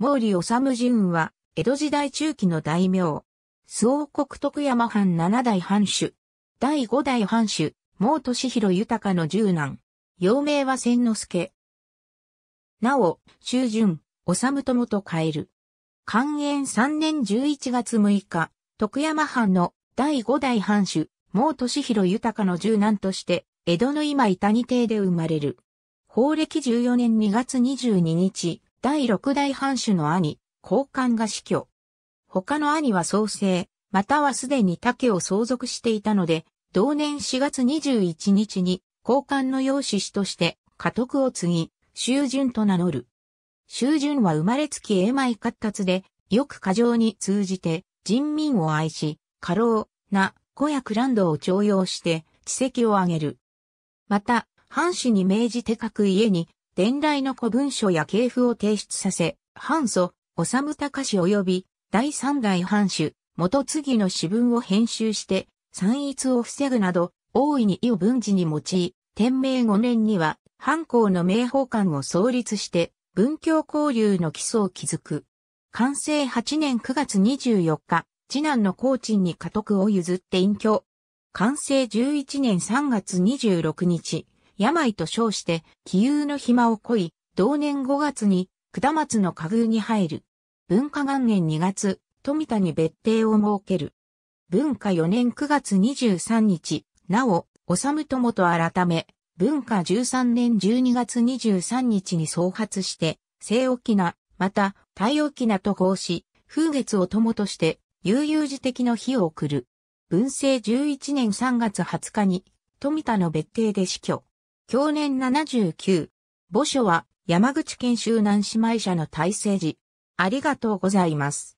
毛利治純は、江戸時代中期の大名。周王国徳山藩七代藩主。第五代藩主、毛利弘豊の十男。幼名は千之助。なお、修順、治友と変える。寛延三年十一月六日、徳山藩の第五代藩主、毛利弘豊の十男として、江戸の今伊谷邸で生まれる。法暦14年2月22日、第六代藩主の兄、高官が死去。他の兄は創生、またはすでに竹を相続していたので、同年4月21日に、高官の養子氏として、家督を継ぎ、修順と名乗る。修順は生まれつきま米活達で、よく過剰に通じて、人民を愛し、過労、な、子やクランドを徴用して、知跡をあげる。また、藩主に命じて各家に、伝来の古文書や系譜を提出させ、藩祖、修隆及び第三代藩主、元次の詩文を編集して、散逸を防ぐなど、大いに意を文字に用い、天明5年には、藩校の名法官を創立して、文教交流の基礎を築く。完成8年9月24日、次男の高鎮に家督を譲って隠居。完成11年3月26日、病と称して、気遊の暇をこい、同年5月に、下松の下宮に入る。文化元年2月、富田に別邸を設ける。文化4年9月23日、なお、治友と改め、文化13年12月23日に創発して、西沖縄、また、大沖縄と合し、風月を友として、悠々自適の日を送る。文政11年3月20日に、富田の別邸で死去。去年79。墓所は山口県周南姉妹社の大成寺。ありがとうございます。